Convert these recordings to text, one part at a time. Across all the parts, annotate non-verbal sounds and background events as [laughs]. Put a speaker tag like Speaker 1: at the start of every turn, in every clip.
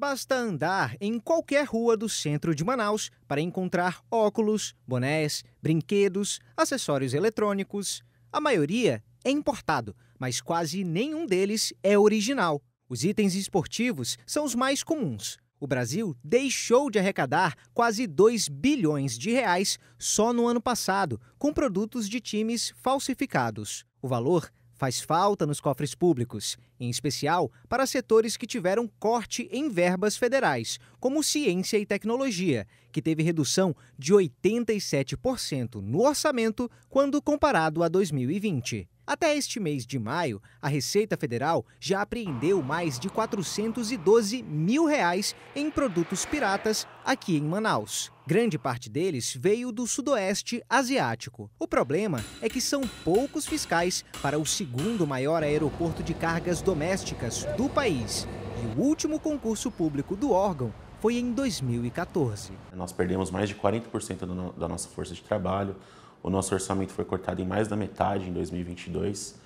Speaker 1: Basta andar em qualquer rua do centro de Manaus para encontrar óculos, bonés, brinquedos, acessórios eletrônicos. A maioria é importado, mas quase nenhum deles é original. Os itens esportivos são os mais comuns. O Brasil deixou de arrecadar quase 2 bilhões de reais só no ano passado, com produtos de times falsificados. O valor faz falta nos cofres públicos, em especial para setores que tiveram corte em verbas federais, como ciência e tecnologia, que teve redução de 87% no orçamento quando comparado a 2020. Até este mês de maio, a Receita Federal já apreendeu mais de 412 mil reais em produtos piratas aqui em Manaus. Grande parte deles veio do Sudoeste Asiático. O problema é que são poucos fiscais para o segundo maior aeroporto de cargas domésticas do país. E o último concurso público do órgão foi em 2014. Nós perdemos mais de 40% da nossa força de trabalho, o nosso orçamento foi cortado em mais da metade em 2022.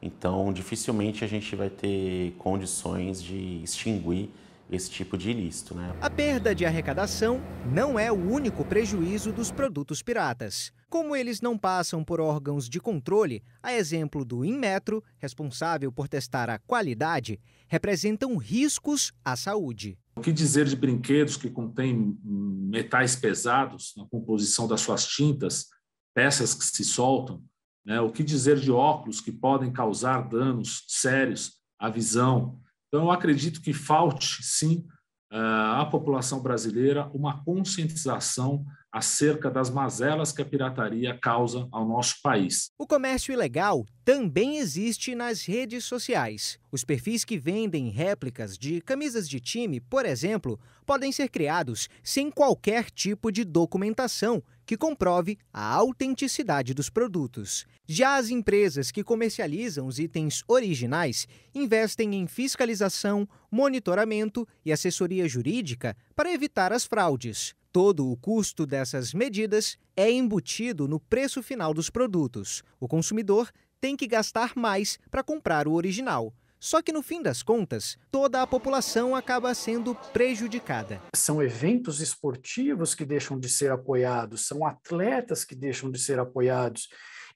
Speaker 1: Então, dificilmente a gente vai ter condições de extinguir esse tipo de ilícito. Né? A perda de arrecadação não é o único prejuízo dos produtos piratas. Como eles não passam por órgãos de controle, a exemplo do Inmetro, responsável por testar a qualidade, representam riscos à saúde. O que dizer de brinquedos que contêm metais pesados na composição das suas tintas peças que se soltam, né? o que dizer de óculos que podem causar danos sérios à visão. Então, eu acredito que falte, sim, eh, à população brasileira uma conscientização acerca das mazelas que a pirataria causa ao nosso país. O comércio ilegal também existe nas redes sociais. Os perfis que vendem réplicas de camisas de time, por exemplo, podem ser criados sem qualquer tipo de documentação que comprove a autenticidade dos produtos. Já as empresas que comercializam os itens originais investem em fiscalização, monitoramento e assessoria jurídica para evitar as fraudes. Todo o custo dessas medidas é embutido no preço final dos produtos. O consumidor tem que gastar mais para comprar o original. Só que no fim das contas, toda a população acaba sendo prejudicada. São eventos esportivos que deixam de ser apoiados, são atletas que deixam de ser apoiados.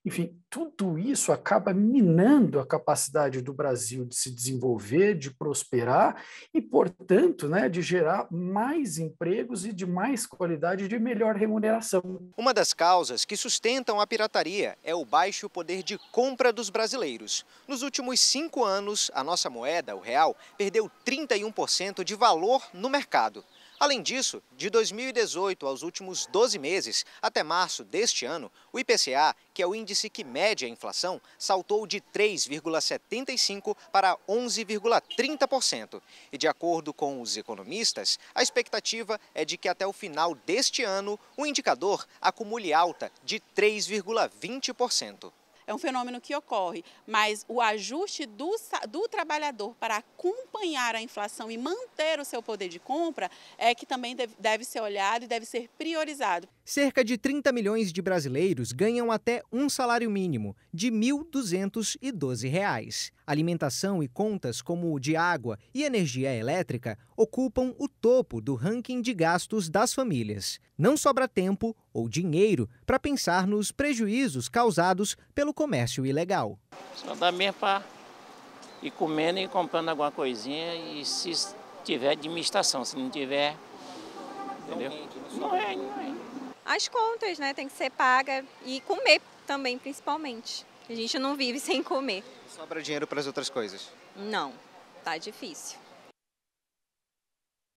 Speaker 1: Enfim, tudo isso acaba minando a capacidade do Brasil de se desenvolver, de prosperar e, portanto, né, de gerar mais empregos e de mais qualidade e de melhor remuneração. Uma das causas que sustentam a pirataria é o baixo poder de compra dos brasileiros. Nos últimos cinco anos, a nossa moeda, o real, perdeu 31% de valor no mercado. Além disso, de 2018 aos últimos 12 meses, até março deste ano, o IPCA, que é o índice que mede a inflação, saltou de 3,75% para 11,30%. E de acordo com os economistas, a expectativa é de que até o final deste ano o indicador acumule alta de 3,20% é um fenômeno que ocorre, mas o ajuste do, do trabalhador para acompanhar a inflação e manter o seu poder de compra é que também deve, deve ser olhado e deve ser priorizado. Cerca de 30 milhões de brasileiros ganham até um salário mínimo, de R$ 1.212. Alimentação e contas como o de água e energia elétrica ocupam o topo do ranking de gastos das famílias não sobra tempo ou dinheiro para pensar nos prejuízos causados pelo comércio ilegal. Só dá mesmo para ir comendo e comprando alguma coisinha e se tiver administração, se não tiver, entendeu? Não é, não rende. É. As contas, né, tem que ser paga e comer também, principalmente. A gente não vive [laughs] sem comer. Sobra dinheiro para as outras coisas? Não, tá difícil.